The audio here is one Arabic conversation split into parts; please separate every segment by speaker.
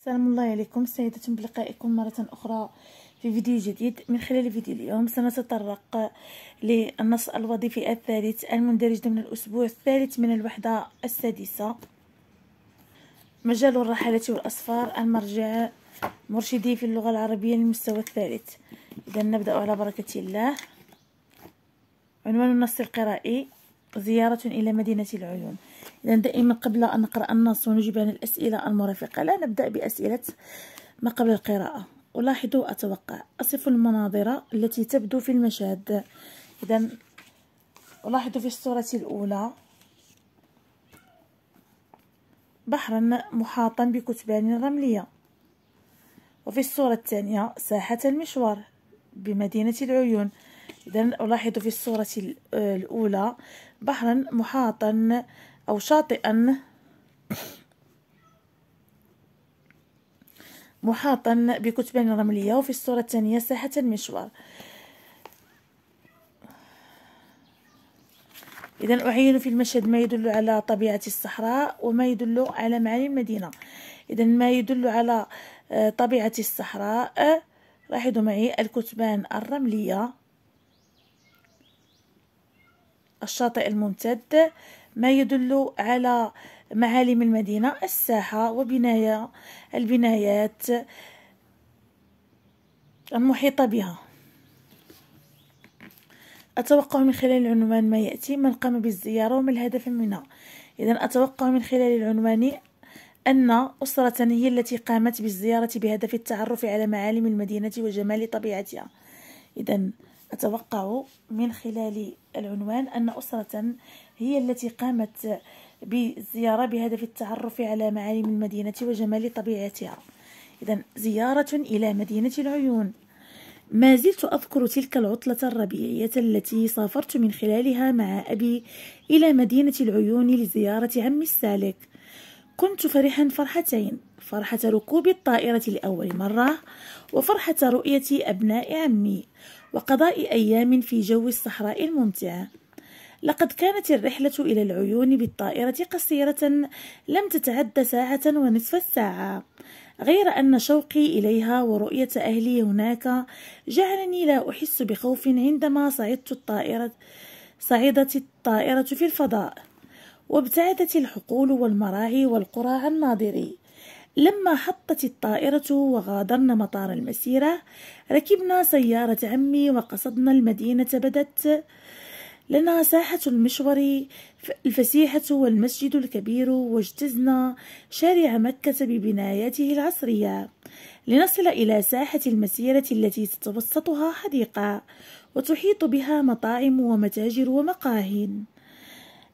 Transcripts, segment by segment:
Speaker 1: السلام الله عليكم سعيدة بلقائكم مرة أخرى في فيديو جديد من خلال فيديو اليوم سنتطرق للنص الوظيفي الثالث المندرج ضمن الأسبوع الثالث من الوحدة السادسة مجال الرحلة والأصفار المرجع مرشدي في اللغة العربية للمستوى الثالث إذا نبدأ على بركة الله عنوان النص القرائي زيارة إلى مدينة العيون إذا دائما قبل أن نقرأ النص ونجيب عن الأسئلة المرافقة لا نبدأ بأسئلة ما قبل القراءة الاحظ أتوقع أصف المناظر التي تبدو في المشهد إذا ألاحظ في الصورة الأولى بحرا محاطا بكتبان رملية وفي الصورة الثانية ساحة المشوار بمدينة العيون إذا ألاحظ في الصورة الأولى بحرا محاطا أو شاطئا محاطا بكتبان رملية وفي الصورة الثانية ساحة المشوار إذا أعين في المشهد ما يدل على طبيعة الصحراء وما يدل على معاني المدينة إذا ما يدل على آه، طبيعة الصحراء آه، لاحظوا معي الكتبان الرملية الشاطئ الممتد ما يدل على معالم المدينة الساحة وبناية البنايات المحيطة بها أتوقع من خلال العنوان ما يأتي من قام بالزيارة وما الهدف منها إذا أتوقع من خلال العنوان أن أسرة هي التي قامت بالزيارة بهدف التعرف على معالم المدينة وجمال طبيعتها إذا أتوقع من خلال العنوان أن أسرة هي التي قامت بزيارة بهدف التعرف على معالم المدينة وجمال طبيعتها إذا زيارة إلى مدينة العيون ما زلت أذكر تلك العطلة الربيعية التي سافرت من خلالها مع أبي إلى مدينة العيون لزيارة عمي السالك كنت فرحا فرحتين فرحة ركوب الطائرة لأول مرة وفرحة رؤية أبناء عمي وقضاء أيام في جو الصحراء الممتعة لقد كانت الرحلة إلى العيون بالطائرة قصيرة لم تتعد ساعة ونصف الساعة غير أن شوقي إليها ورؤية أهلي هناك جعلني لا أحس بخوف عندما صعدت الطائرة صعدت الطائرة في الفضاء وابتعدت الحقول والمراعي والقرى عن ناظري لما حطت الطائرة وغادرنا مطار المسيرة ركبنا سيارة عمي وقصدنا المدينة بدت لنا ساحة المشور الفسيحة والمسجد الكبير واجتزنا شارع مكة ببناياته العصرية لنصل إلى ساحة المسيرة التي تتوسطها حديقة وتحيط بها مطاعم ومتاجر ومقاهٍ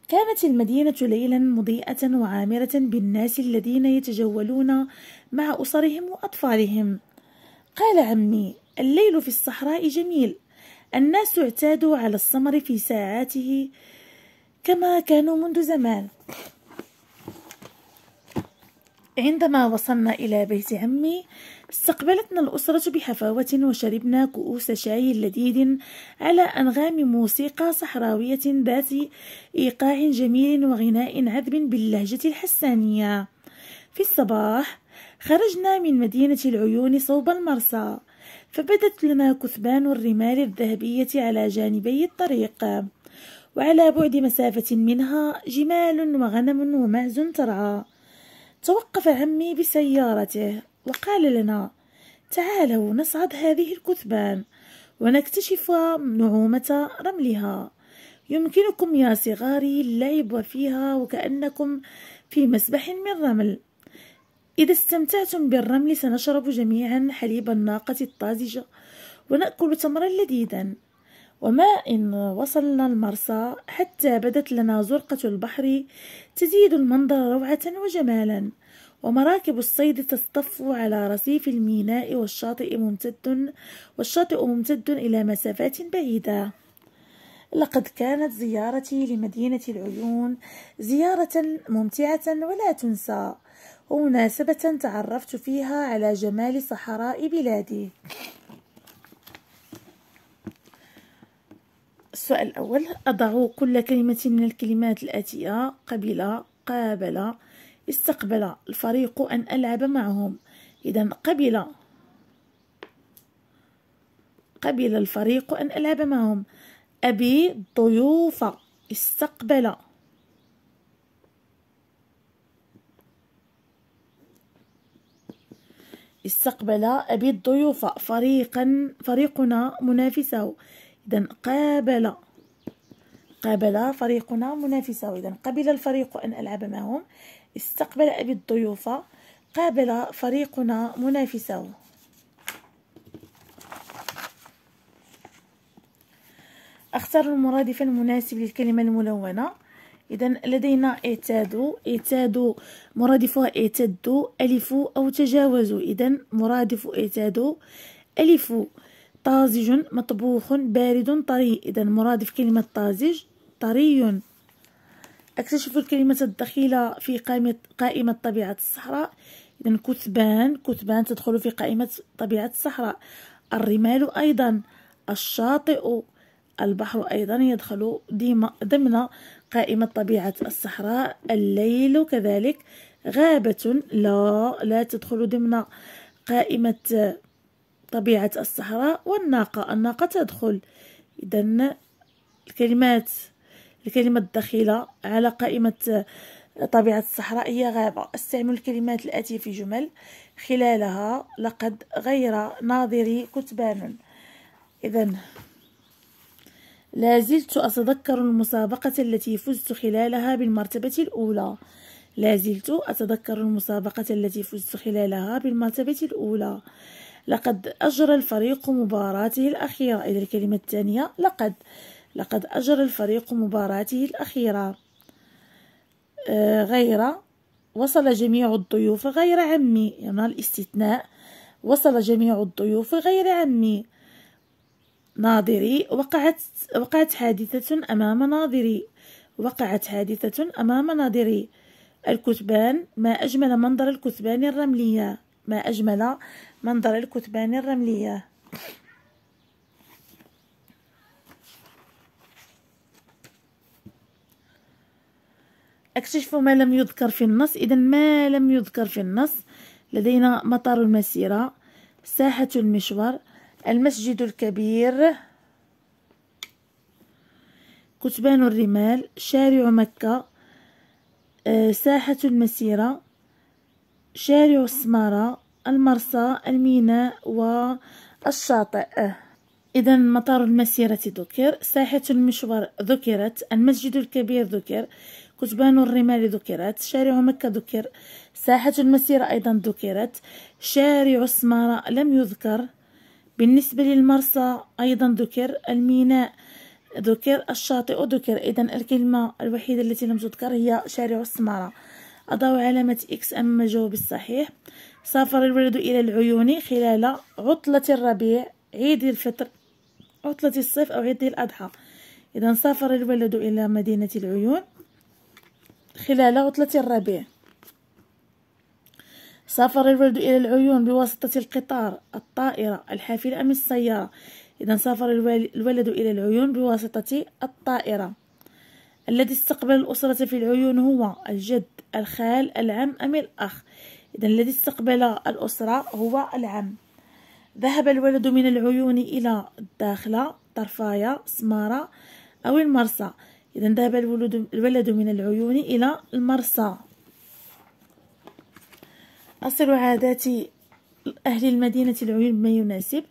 Speaker 1: كانت المدينة ليلا مضيئة وعامرة بالناس الذين يتجولون مع أسرهم وأطفالهم قال عمي الليل في الصحراء جميل الناس اعتادوا على السمر في ساعاته كما كانوا منذ زمان عندما وصلنا إلى بيت عمي استقبلتنا الأسرة بحفاوة وشربنا كؤوس شاي لذيذ على أنغام موسيقى صحراوية ذات إيقاع جميل وغناء عذب باللهجة الحسانية في الصباح خرجنا من مدينة العيون صوب المرسى فبدت لنا كثبان الرمال الذهبية على جانبي الطريق وعلى بعد مسافة منها جمال وغنم ومعز ترعى توقف عمي بسيارته وقال لنا تعالوا نصعد هذه الكثبان ونكتشف نعومة رملها يمكنكم يا صغاري اللعب فيها وكأنكم في مسبح من رمل إذا استمتعتم بالرمل سنشرب جميعا حليب الناقة الطازجة ونأكل تمرا لذيذا وما إن وصلنا المرسى حتى بدت لنا زرقة البحر تزيد المنظر روعة وجمالا ومراكب الصيد تصطف على رصيف الميناء والشاطئ ممتد والشاطئ ممتد إلى مسافات بعيدة لقد كانت زيارتي لمدينة العيون زيارة ممتعة ولا تنسى ومناسبة تعرفت فيها على جمال صحراء بلادي السؤال الأول أضع كل كلمة من الكلمات الآتية قبل قابل استقبل الفريق أن ألعب معهم إذا قبل قبل الفريق أن ألعب معهم أبي ضيوف استقبل استقبل أبي الضيوف فريقا فريقنا منافسه إذا قابل قابل فريقنا منافسه إذا قبل الفريق أن ألعب معهم استقبل أبي الضيوف قابل فريقنا منافسه اختار المرادف المناسب للكلمة الملونة إذا لدينا اعتادوا اعتادوا مرادفها اعتدوا ألفوا أو تجاوزوا إذا مرادف اعتادوا ألفوا طازج مطبوخ بارد طري إذا مرادف كلمة طازج طري أكتشف الكلمة الدخيلة في قائمة, قائمة طبيعة الصحراء إذا كثبان كثبان تدخل في قائمة طبيعة الصحراء الرمال أيضا الشاطئ البحر أيضا يدخل ضمن قائمة طبيعة الصحراء الليل كذلك غابة لا لا تدخل ضمن قائمة طبيعة الصحراء والناقة الناقة تدخل إذا الكلمات الكلمة الدخيلة على قائمة طبيعة الصحراء هي غابة استعمل الكلمات الآتية في جمل خلالها لقد غير ناظري كتبان إذا لازلت أتذكر المسابقة التي فزت خلالها بالمرتبة الأولى لازلت أتذكر المسابقة التي فزت خلالها بالمرتبة الأولى لقد أجرى الفريق مباراته الأخيرة إلى الكلمة الثانية لقد لقد أجرى الفريق مباراته الأخيرة آه، غير وصل جميع الضيوف غير عمي يعني الاستثناء وصل جميع الضيوف غير عمي ناظري وقعت وقعت حادثة أمام ناظري وقعت حادثة أمام ناظري الكثبان ما أجمل منظر الكثبان الرملية ما أجمل منظر الكثبان الرملية أكتشف ما لم يذكر في النص إذا ما لم يذكر في النص لدينا مطار المسيرة ساحة المشوار المسجد الكبير كتبان الرمال شارع مكة آه، ساحة المسيرة شارع السمارة المرسى الميناء والشاطئ إذا مطار المسيرة ذكر ساحة المشوار ذكرت المسجد الكبير ذكر كتبان الرمال ذكرت شارع مكة ذكر ساحة المسيرة أيضا ذكرت شارع السمارة لم يذكر بالنسبة للمرسى أيضا ذكر الميناء ذكر الشاطئ ذكر إذا الكلمة الوحيدة التي لم تذكر هي شارع السمارة أضع علامة إكس أمام الجواب الصحيح سافر الولد إلى العيون خلال عطلة الربيع عيد الفطر عطلة الصيف أو عيد الأضحى إذا سافر الولد إلى مدينة العيون خلال عطلة الربيع سافر الولد إلى العيون بواسطة القطار الطائرة الحافلة أم السيارة إذا سافر الولد إلى العيون بواسطة الطائرة الذي استقبل الأسرة في العيون هو الجد الخال العم أم الأخ إذا الذي استقبل الأسرة هو العم ذهب الولد من العيون إلى الداخلة طرفايا سمارة أو المرسى إذا ذهب الولد من العيون إلى المرسى أصل عادات أهل المدينة العيون ما يناسب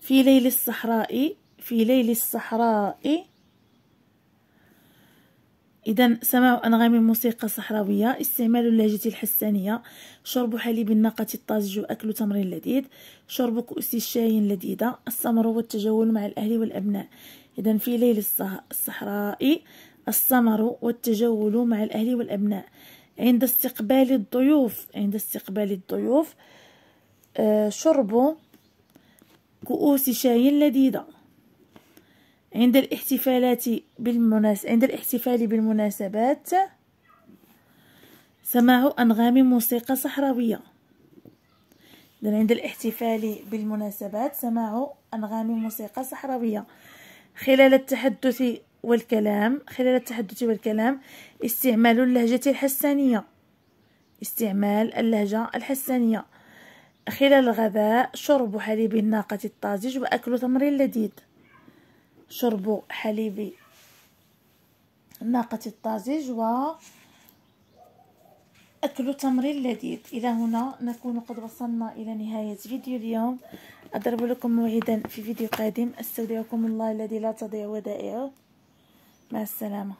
Speaker 1: في ليل الصحراء في ليل الصحراء إذا سماع أنغام موسيقى صحراوية استعمال اللهجة الحسانية شرب حليب الناقة الطازج وأكل تمر لذيذ شرب كؤوس الشاي لذيذة السمر والتجول مع الأهل والأبناء إذا في ليل الصحراء السمر والتجول مع الأهل والأبناء عند استقبال الضيوف عند استقبال الضيوف آه شرب كؤوس شاي لذيذة عند الاحتفالات بالمناس عند الاحتفال بالمناسبات سماع أنغام موسيقى صحراوية عند الاحتفال بالمناسبات سماع أنغام موسيقى صحراوية خلال التحدث والكلام خلال التحدث والكلام استعمال اللهجة الحسانية استعمال اللهجة الحسانية خلال الغذاء شرب حليب الناقة الطازج وأكل تمر لذيذ شرب حليب الناقة الطازج و أكل تمر لذيذ إلى هنا نكون قد وصلنا إلى نهاية فيديو اليوم أضرب لكم موعدا في فيديو قادم أستودعكم الله الذي لا تضيع ودائعه مع السلامه